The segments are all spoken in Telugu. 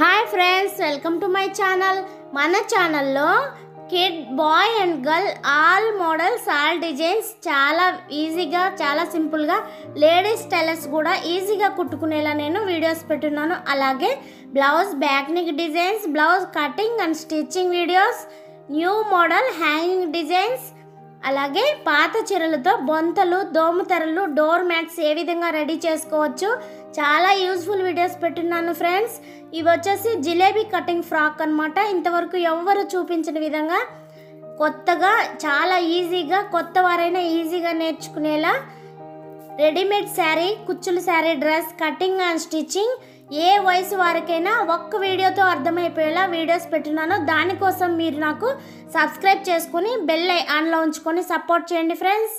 hi friends welcome to my channel మన ఛానల్లో kid boy and girl all models all designs చాలా ఈజీగా చాలా సింపుల్గా లేడీస్ టైలర్స్ కూడా ఈజీగా కుట్టుకునేలా నేను వీడియోస్ పెట్టున్నాను అలాగే blouse back neck designs blouse cutting and stitching videos new model hanging designs అలాగే పాత చీరలతో బొంతలు దోమతెరలు డోర్ మ్యాట్స్ ఏ విధంగా రెడీ చేసుకోవచ్చు చాలా యూస్ఫుల్ వీడియోస్ పెట్టున్నాను ఫ్రెండ్స్ ఇవి వచ్చేసి జిలేబీ కటింగ్ ఫ్రాక్ అనమాట ఇంతవరకు ఎవరు చూపించిన విధంగా కొత్తగా చాలా ఈజీగా కొత్త వారైనా ఈజీగా నేర్చుకునేలా రెడీమేడ్ శారీ కుచ్చుల sari dress cutting and stitching ఏ వయసు వారికైనా ఒక్క వీడియోతో అర్థమైపోయేలా వీడియోస్ పెట్టున్నాను దానికోసం మీరు నాకు సబ్స్క్రైబ్ చేసుకుని బెల్ ఆన్లో ఉంచుకొని సపోర్ట్ చేయండి ఫ్రెండ్స్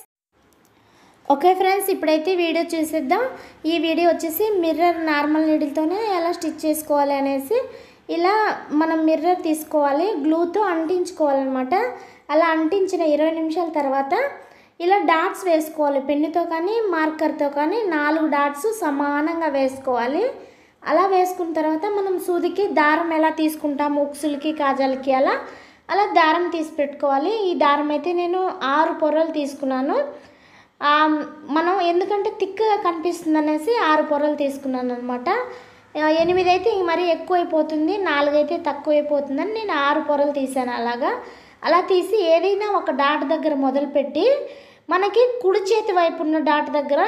ఓకే ఫ్రెండ్స్ ఇప్పుడైతే వీడియో చూసేద్దాం ఈ వీడియో వచ్చేసి మిర్రర్ నార్మల్ నీడిల్తోనే ఎలా స్టిచ్ చేసుకోవాలి అనేసి ఇలా మనం మిర్రర్ తీసుకోవాలి గ్లూతో అంటించుకోవాలన్నమాట అలా అంటించిన ఇరవై నిమిషాల తర్వాత ఇలా డాట్స్ వేసుకోవాలి పెన్నుతో కానీ మార్కర్తో కానీ నాలుగు డాట్స్ సమానంగా వేసుకోవాలి అలా వేసుకున్న తర్వాత మనం సూదికి దారం ఎలా తీసుకుంటాం ఉక్సులకి కాజాలకి అలా అలా దారం తీసి పెట్టుకోవాలి ఈ దారం అయితే నేను ఆరు పొరలు తీసుకున్నాను మనం ఎందుకంటే తిక్గా కనిపిస్తుంది అనేసి ఆరు పొరలు తీసుకున్నాను అనమాట ఎనిమిది అయితే మరీ ఎక్కువైపోతుంది నాలుగైతే తక్కువైపోతుందని నేను ఆరు పొరలు తీసాను అలాగా అలా తీసి ఏదైనా ఒక డాట్ దగ్గర మొదలుపెట్టి మనకి కుడి చేతి వైపు ఉన్న డాట్ దగ్గర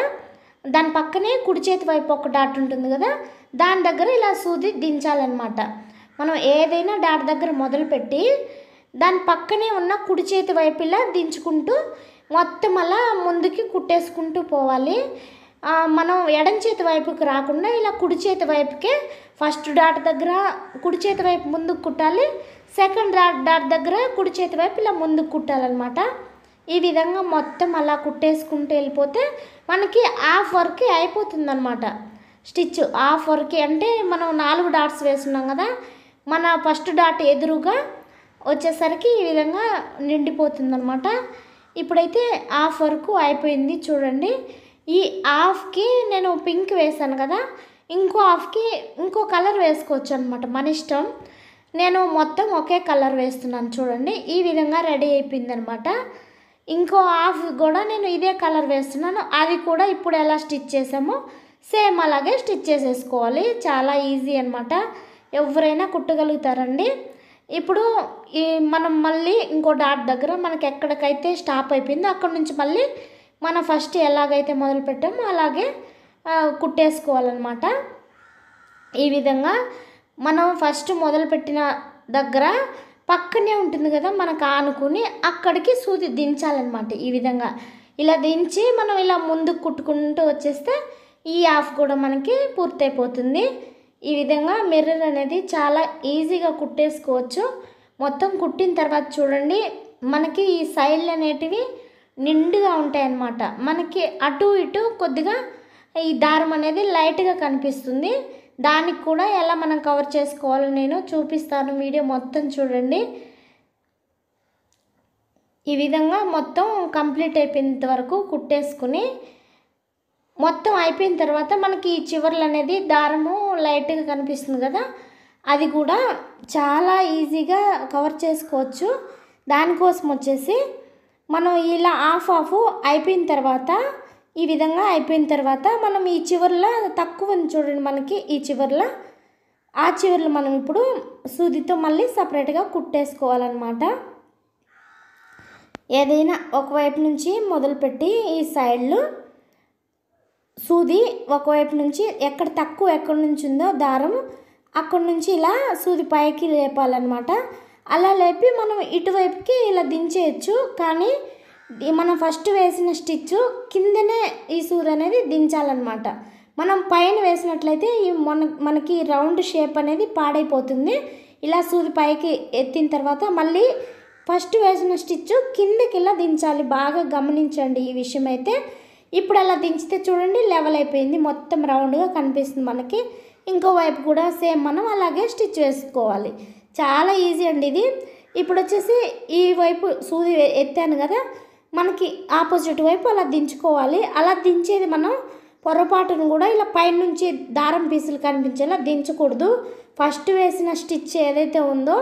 దాని పక్కనే కుడి చేతి వైపు ఒక డాట్ ఉంటుంది కదా దాని దగ్గర ఇలా సూది దించాలన్నమాట మనం ఏదైనా డాట్ దగ్గర మొదలుపెట్టి దాని పక్కనే ఉన్న కుడి చేతి వైపు ఇలా దించుకుంటూ మొత్తం అలా ముందుకి కుట్టేసుకుంటూ పోవాలి మనం ఎడం చేతి వైపుకి రాకుండా ఇలా కుడి చేతి వైపుకే ఫస్ట్ డాట్ దగ్గర కుడి చేతి వైపు ముందుకు కుట్టాలి సెకండ్ డాట్ డాట్ దగ్గర కుడి చేతి వైపు ఇలా ముందుకు కుట్టాలన్నమాట ఈ విధంగా మొత్తం అలా కుట్టేసుకుంటూ వెళ్ళిపోతే మనకి హాఫ్ వర్క్ అయిపోతుందన్నమాట స్టిచ్ హాఫ్ వరకే అంటే మనం నాలుగు డాట్స్ వేస్తున్నాం కదా మన ఫస్ట్ డాట్ ఎదురుగా వచ్చేసరికి ఈ విధంగా నిండిపోతుంది అనమాట ఇప్పుడైతే హాఫ్ వరకు అయిపోయింది చూడండి ఈ హాఫ్కి నేను పింక్ వేశాను కదా ఇంకో హాఫ్కి ఇంకో కలర్ వేసుకోవచ్చు అనమాట మన ఇష్టం నేను మొత్తం ఒకే కలర్ వేస్తున్నాను చూడండి ఈ విధంగా రెడీ అయిపోయింది అనమాట ఇంకో హాఫ్ కూడా నేను ఇదే కలర్ వేస్తున్నాను అది కూడా ఇప్పుడు ఎలా స్టిచ్ చేసామో సేమ్ అలాగే స్టిచ్ చేసేసుకోవాలి చాలా ఈజీ అనమాట ఎవరైనా కుట్టగలుగుతారండి ఇప్పుడు ఈ మనం మళ్ళీ ఇంకో డాట్ దగ్గర మనకి ఎక్కడికైతే స్టాప్ అయిపోయిందో అక్కడ నుంచి మళ్ళీ మనం ఫస్ట్ ఎలాగైతే మొదలు పెట్టామో అలాగే కుట్టేసుకోవాలన్నమాట ఈ విధంగా మనం ఫస్ట్ మొదలుపెట్టిన దగ్గర పక్కనే ఉంటుంది కదా మనకు ఆనుకుని అక్కడికి సూది దించాలన్నమాట ఈ విధంగా ఇలా దించి మనం ఇలా ముందుకు కుట్టుకుంటూ వచ్చేస్తే ఈ ఆఫ్ కూడా మనకి పూర్తయిపోతుంది ఈ విధంగా మిర్రర్ అనేది చాలా ఈజీగా కుట్టేసుకోవచ్చు మొత్తం కుట్టిన తర్వాత చూడండి మనకి ఈ సైడ్లు అనేటివి నిండుగా ఉంటాయన్నమాట మనకి అటు ఇటు కొద్దిగా ఈ దారం అనేది లైట్గా కనిపిస్తుంది దానికి కూడా ఎలా మనం కవర్ చేసుకోవాలో నేను చూపిస్తాను వీడియో మొత్తం చూడండి ఈ విధంగా మొత్తం కంప్లీట్ అయిపోయినంత వరకు కుట్టేసుకుని మొత్తం అయిపోయిన తర్వాత మనకి చివర్లు అనేది దారము లైట్గా కనిపిస్తుంది కదా అది కూడా చాలా ఈజీగా కవర్ చేసుకోవచ్చు దానికోసం వచ్చేసి మనం ఇలా ఆఫ్ ఆఫ్ అయిపోయిన తర్వాత ఈ విధంగా అయిపోయిన తర్వాత మనం ఈ చివర్లో తక్కువ ఉంది చూడండి మనకి ఈ చివర్లో ఆ చివరిలో మనం ఇప్పుడు సూదితో మళ్ళీ సపరేట్గా కుట్టేసుకోవాలన్నమాట ఏదైనా ఒకవైపు నుంచి మొదలుపెట్టి ఈ సైడ్లు సూది ఒకవైపు నుంచి ఎక్కడ తక్కువ ఎక్కడి నుంచి ఉందో దారం అక్కడి నుంచి ఇలా సూది పైకి లేపాలన్నమాట అలా లేపి మనం ఇటువైపుకి ఇలా దించేయచ్చు కానీ మనం ఫస్ట్ వేసిన స్టిచ్ కిందనే ఈ సూది అనేది దించాలన్నమాట మనం పైన వేసినట్లయితే ఈ మన మనకి రౌండ్ షేప్ అనేది పాడైపోతుంది ఇలా సూది పైకి ఎత్తిన తర్వాత మళ్ళీ ఫస్ట్ వేసిన స్టిచ్ కిందకి ఇలా దించాలి బాగా గమనించండి ఈ విషయం అయితే ఇప్పుడు అలా దించితే చూడండి లెవెల్ అయిపోయింది మొత్తం రౌండ్గా కనిపిస్తుంది మనకి ఇంకోవైపు కూడా సేమ్ మనం అలాగే స్టిచ్ వేసుకోవాలి చాలా ఈజీ అండి ఇది ఇప్పుడు వచ్చేసి ఈ వైపు సూది ఎత్తాను కదా మనకి ఆపోజిట్ వైపు అలా దించుకోవాలి అలా దించేది మనం పొరపాటును కూడా ఇలా పైనుంచి దారం పీసులు కనిపించేలా దించకూడదు ఫస్ట్ వేసిన స్టిచ్ ఏదైతే ఉందో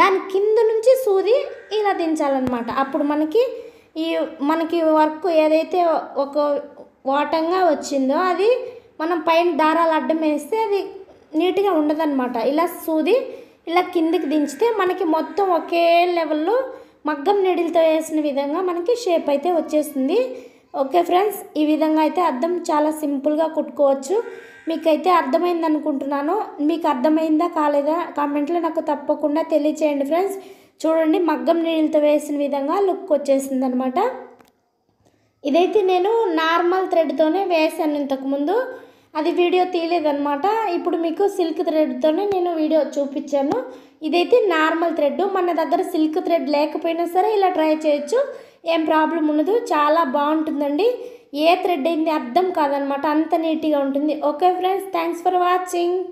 దాని కింద నుంచి సూది ఇలా దించాలన్నమాట అప్పుడు మనకి ఈ మనకి వర్క్ ఏదైతే ఒక వాటంగా వచ్చిందో అది మనం పైన దారాలు అడ్డం వేస్తే అది నీట్గా ఉండదనమాట ఇలా సూది ఇలా కిందికి దించితే మనకి మొత్తం ఒకే లెవెల్లో మగ్గం నిడిలతో వేసిన విధంగా మనకి షేప్ అయితే వచ్చేస్తుంది ఓకే ఫ్రెండ్స్ ఈ విధంగా అయితే అర్థం చాలా సింపుల్గా కుట్టుకోవచ్చు మీకైతే అర్థమైంది అనుకుంటున్నాను మీకు అర్థమైందా కాలేదా కామెంట్లో నాకు తప్పకుండా తెలియచేయండి ఫ్రెండ్స్ చూడండి మగ్గం నీళ్ళతో వేసిన విధంగా లుక్ వచ్చేసింది అనమాట ఇదైతే నేను నార్మల్ థ్రెడ్తోనే వేసాను ఇంతకుముందు అది వీడియో తీయలేదనమాట ఇప్పుడు మీకు సిల్క్ థ్రెడ్తోనే నేను వీడియో చూపించాను ఇదైతే నార్మల్ థ్రెడ్ మన దగ్గర సిల్క్ థ్రెడ్ లేకపోయినా సరే ఇలా ట్రై చేయొచ్చు ఏం ప్రాబ్లం ఉండదు చాలా బాగుంటుందండి ఏ థ్రెడ్ అయింది అర్థం కాదనమాట అంత నీట్గా ఉంటుంది okay friends thanks for watching